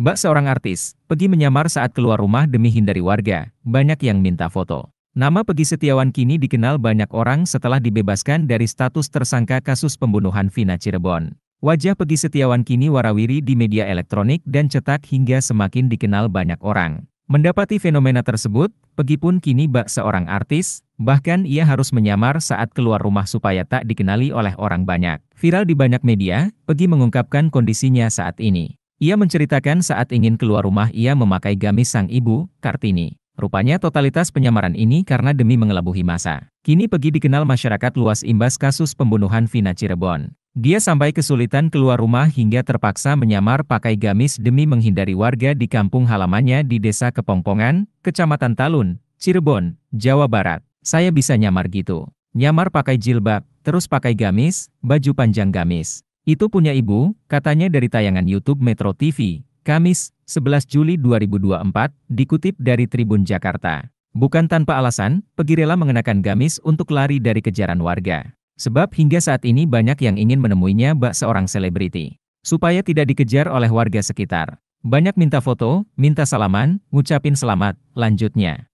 Mbak seorang artis, Pegi menyamar saat keluar rumah demi hindari warga, banyak yang minta foto. Nama Pegi Setiawan kini dikenal banyak orang setelah dibebaskan dari status tersangka kasus pembunuhan Vina Cirebon. Wajah Pegi Setiawan kini warawiri di media elektronik dan cetak hingga semakin dikenal banyak orang. Mendapati fenomena tersebut, Pegi pun kini bak seorang artis, bahkan ia harus menyamar saat keluar rumah supaya tak dikenali oleh orang banyak. Viral di banyak media, Pegi mengungkapkan kondisinya saat ini. Ia menceritakan saat ingin keluar rumah ia memakai gamis sang ibu, Kartini. Rupanya totalitas penyamaran ini karena demi mengelabuhi masa. Kini pergi dikenal masyarakat luas imbas kasus pembunuhan Vina Cirebon. Dia sampai kesulitan keluar rumah hingga terpaksa menyamar pakai gamis demi menghindari warga di kampung halamannya di Desa Kepompongan, Kecamatan Talun, Cirebon, Jawa Barat. Saya bisa nyamar gitu. Nyamar pakai jilbab, terus pakai gamis, baju panjang gamis. Itu punya ibu, katanya dari tayangan YouTube Metro TV, Kamis, 11 Juli 2024, dikutip dari Tribun Jakarta. Bukan tanpa alasan, Pegirela mengenakan gamis untuk lari dari kejaran warga. Sebab hingga saat ini banyak yang ingin menemuinya bak seorang selebriti. Supaya tidak dikejar oleh warga sekitar. Banyak minta foto, minta salaman, ngucapin selamat, lanjutnya.